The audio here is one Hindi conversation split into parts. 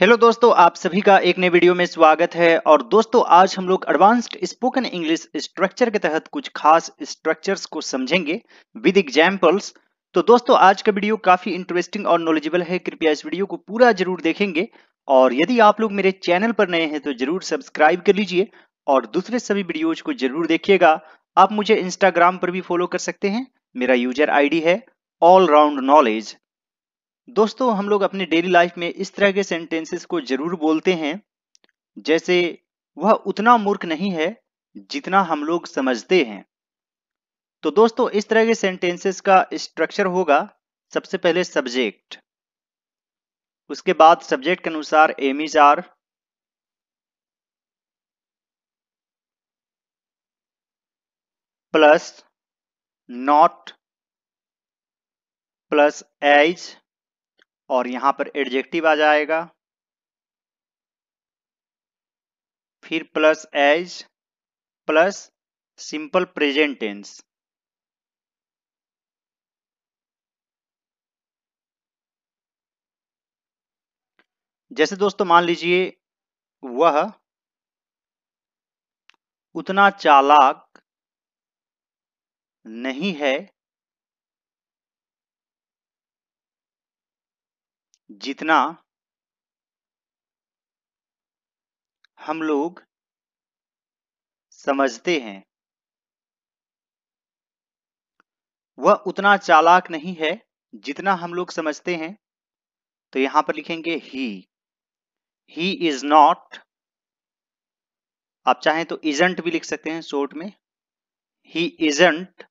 हेलो दोस्तों आप सभी का एक नए वीडियो में स्वागत है और दोस्तों आज हम लोग एडवांस्ड स्पोकन इंग्लिश स्ट्रक्चर के तहत कुछ खास स्ट्रक्चर्स को समझेंगे विद एग्जाम्पल्स तो दोस्तों आज का वीडियो काफी इंटरेस्टिंग और नॉलेजेबल है कृपया इस वीडियो को पूरा जरूर देखेंगे और यदि आप लोग मेरे चैनल पर नए हैं तो जरूर सब्सक्राइब कर लीजिए और दूसरे सभी वीडियोज को जरूर देखिएगा आप मुझे इंस्टाग्राम पर भी फॉलो कर सकते हैं मेरा यूजर आई है ऑल राउंड नॉलेज दोस्तों हम लोग अपने डेली लाइफ में इस तरह के सेंटेंसेस को जरूर बोलते हैं जैसे वह उतना मूर्ख नहीं है जितना हम लोग समझते हैं तो दोस्तों इस तरह के सेंटेंसेस का स्ट्रक्चर होगा सबसे पहले सब्जेक्ट उसके बाद सब्जेक्ट के अनुसार am is are plus not plus as और यहां पर एडजेक्टिव आ जाएगा फिर plus as plus simple present tense जैसे दोस्तों मान लीजिए वह उतना चालाक नहीं है जितना हम लोग समझते हैं वह उतना चालाक नहीं है जितना हम लोग समझते हैं तो यहां पर लिखेंगे ही ही इज नॉट आप चाहें तो इजेंट भी लिख सकते हैं शोर्ट में he isn't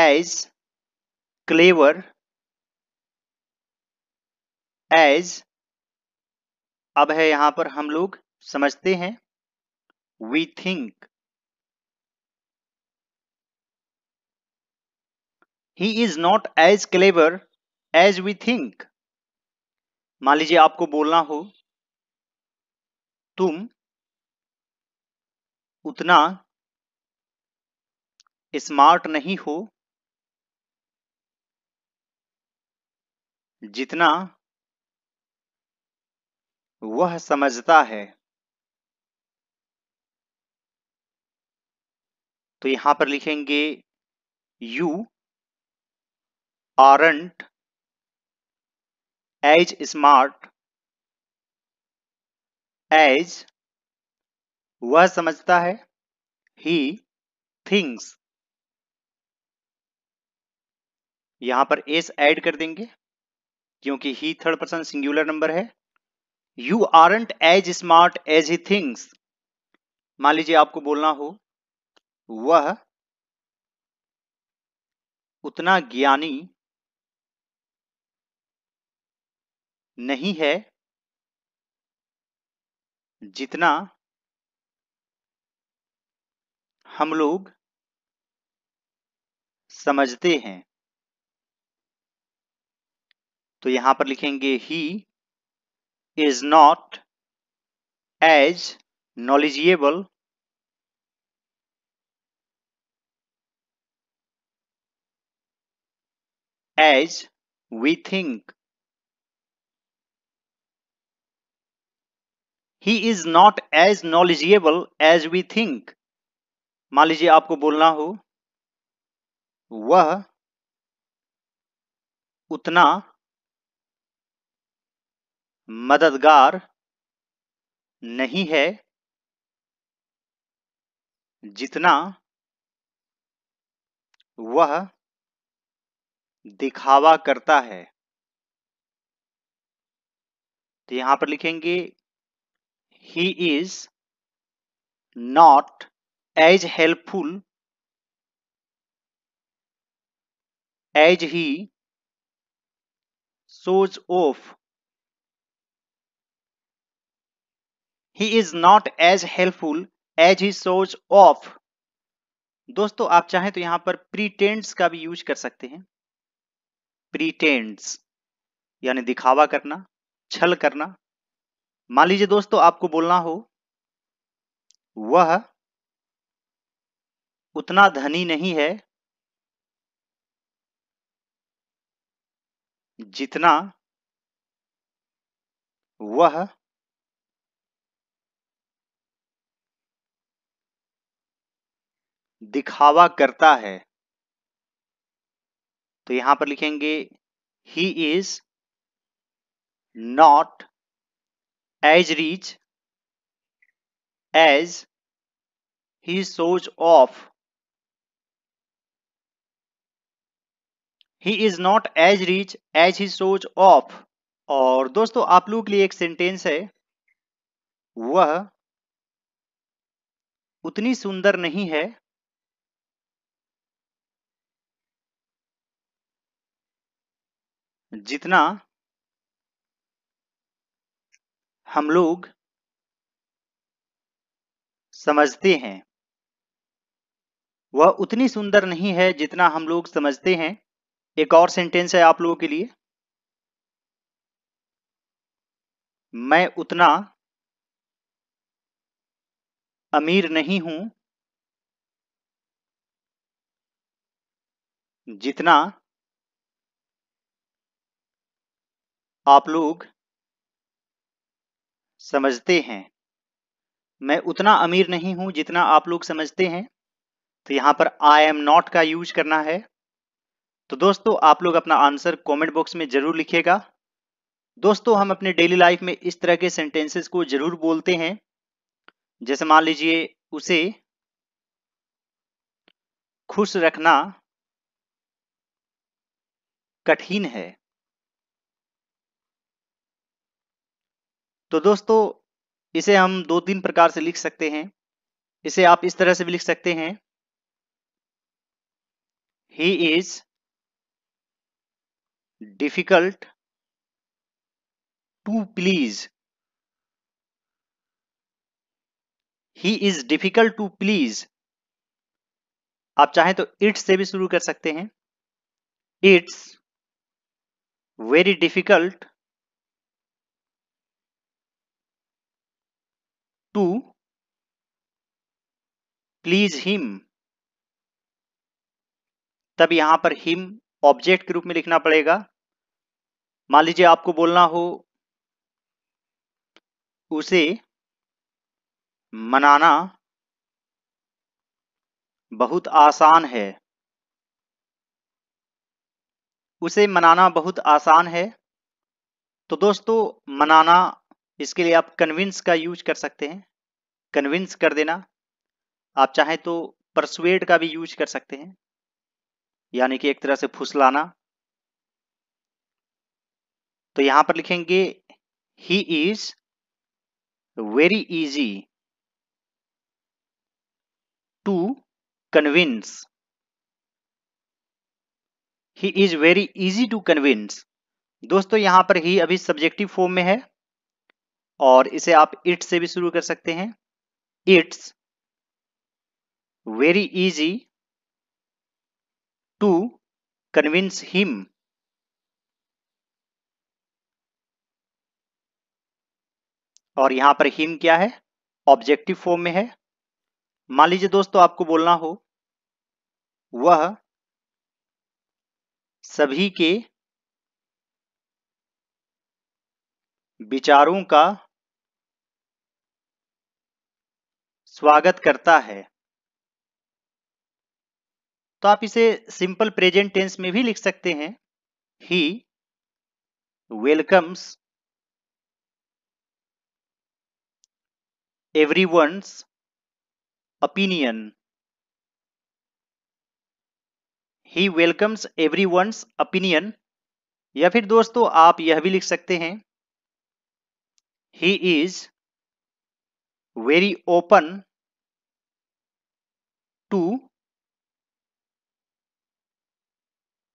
as clever as अब है यहां पर हम लोग समझते हैं we think he is not as clever as we think मान लीजिए आपको बोलना हो तुम उतना स्मार्ट नहीं हो जितना वह समझता है तो यहां पर लिखेंगे you aren't as smart as वह समझता है ही थिंग्स यहां पर एस ऐड कर देंगे क्योंकि he third person singular number है you aren't as smart as he thinks मान लीजिए आपको बोलना हो वह उतना ज्ञानी नहीं है जितना हम लोग समझते हैं तो यहां पर लिखेंगे he is not as knowledgeable as we think he is not as knowledgeable as we think मान लीजिए आपको बोलना हो वह उतना मददगार नहीं है जितना वह दिखावा करता है तो यहां पर लिखेंगे he is not as helpful as he thought of he is not as helpful as he source of दोस्तों आप चाहें तो यहां पर प्रीटेंड्स का भी यूज कर सकते हैं प्रीटेंड्स यानी दिखावा करना छल करना मान लीजिए दोस्तों आपको बोलना हो वह उतना धनी नहीं है जितना वह दिखावा करता है तो यहां पर लिखेंगे he is not as rich as he thought of he is not as rich as he thought of और दोस्तों आप लोगों के लिए एक सेंटेंस है वह उतनी सुंदर नहीं है जितना हम लोग समझते हैं वह उतनी सुंदर नहीं है जितना हम लोग समझते हैं एक और सेंटेंस है आप लोगों के लिए मैं उतना अमीर नहीं हूं जितना आप लोग समझते हैं मैं उतना अमीर नहीं हूं जितना आप लोग समझते हैं तो यहां पर आई एम नॉट का यूज करना है तो दोस्तों आप लोग अपना आंसर कमेंट बॉक्स में जरूर लिखेगा दोस्तों हम अपने डेली लाइफ में इस तरह के सेंटेंसेस को जरूर बोलते हैं जैसे मान लीजिए उसे खुश रखना कठिन है तो दोस्तों इसे हम दो तीन प्रकार से लिख सकते हैं इसे आप इस तरह से भी लिख सकते हैं he is difficult to please he is difficult to please आप चाहें तो इट्स से भी शुरू कर सकते हैं it's very difficult to please him तब यहां पर हिम ऑब्जेक्ट के रूप में लिखना पड़ेगा मान लीजिए आपको बोलना हो उसे मनाना बहुत आसान है उसे मनाना बहुत आसान है तो दोस्तों मनाना इसके लिए आप कन्विंस का यूज कर सकते हैं कन्विंस कर देना आप चाहें तो परसुएड का भी यूज कर सकते हैं यानी कि एक तरह से फुसलाना तो यहां पर लिखेंगे he is very easy to convince he is very easy to convince दोस्तों यहां पर ही अभी सब्जेक्टिव फॉर्म में है और इसे आप इट्स से भी शुरू कर सकते हैं it's very easy to convince him और यहां पर हिम क्या है ऑब्जेक्टिव फॉर्म में है मान लीजिए दोस्तों आपको बोलना हो वह सभी के विचारों का स्वागत करता है तो आप इसे सिंपल प्रेजेंट टेंस में भी लिख सकते हैं he welcomes everyone's opinion he welcomes everyone's opinion या फिर दोस्तों आप यह भी लिख सकते हैं he is very open to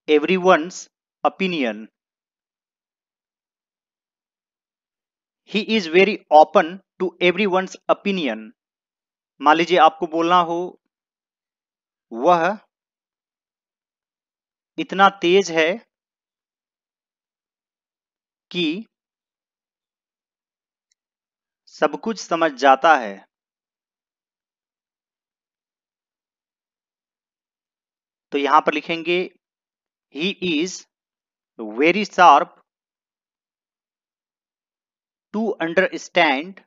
everyone's opinion. he is very open to everyone's opinion मान लीजिए आपको बोलना हो वह इतना तेज है कि सब कुछ समझ जाता है तो यहां पर लिखेंगे he is very sharp to understand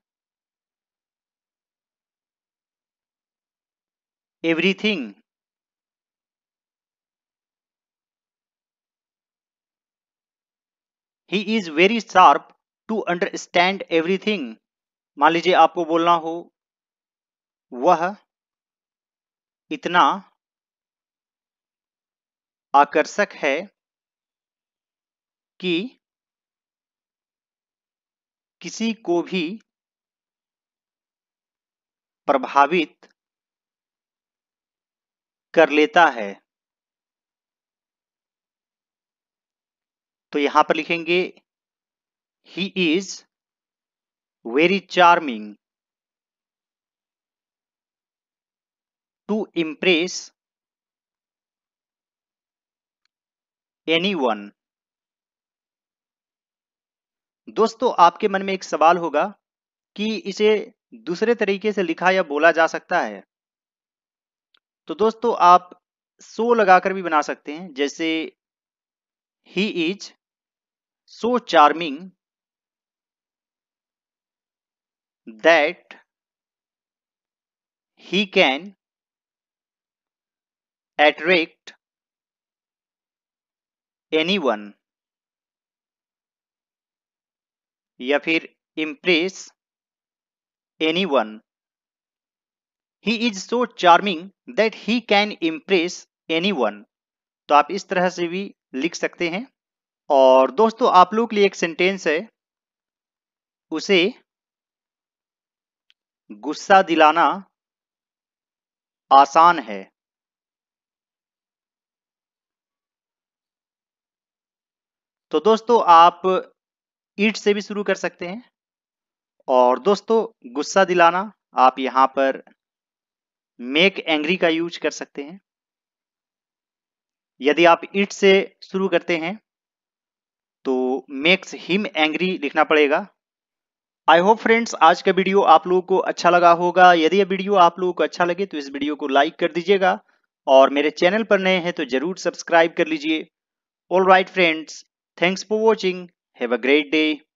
everything he is very sharp to understand everything मान लीजिए आपको बोलना हो वह इतना आकर्षक है कि किसी को भी प्रभावित कर लेता है तो यहां पर लिखेंगे he is very charming to impress anyone दोस्तों आपके मन में एक सवाल होगा कि इसे दूसरे तरीके से लिखा या बोला जा सकता है तो दोस्तों आप सो लगाकर भी बना सकते हैं जैसे he is so charming that he can attract anyone या फिर impress one he is so charming that he can impress one तो आप इस तरह से भी लिख सकते हैं और दोस्तों आप लोग के लिए एक सेंटेंस है उसे गुस्सा दिलाना आसान है तो दोस्तों आप ईट से भी शुरू कर सकते हैं और दोस्तों गुस्सा दिलाना आप यहां पर मेक एंग्री का यूज कर सकते हैं यदि आप इट से शुरू करते हैं तो मेक्स हिम एंग्री लिखना पड़ेगा आई होप फ्रेंड्स आज का वीडियो आप लोगों को अच्छा लगा होगा यदि यह वीडियो आप लोगों को अच्छा लगे तो इस वीडियो को लाइक कर दीजिएगा और मेरे चैनल पर नए हैं तो जरूर सब्सक्राइब कर लीजिए all right friends thanks for watching have a great day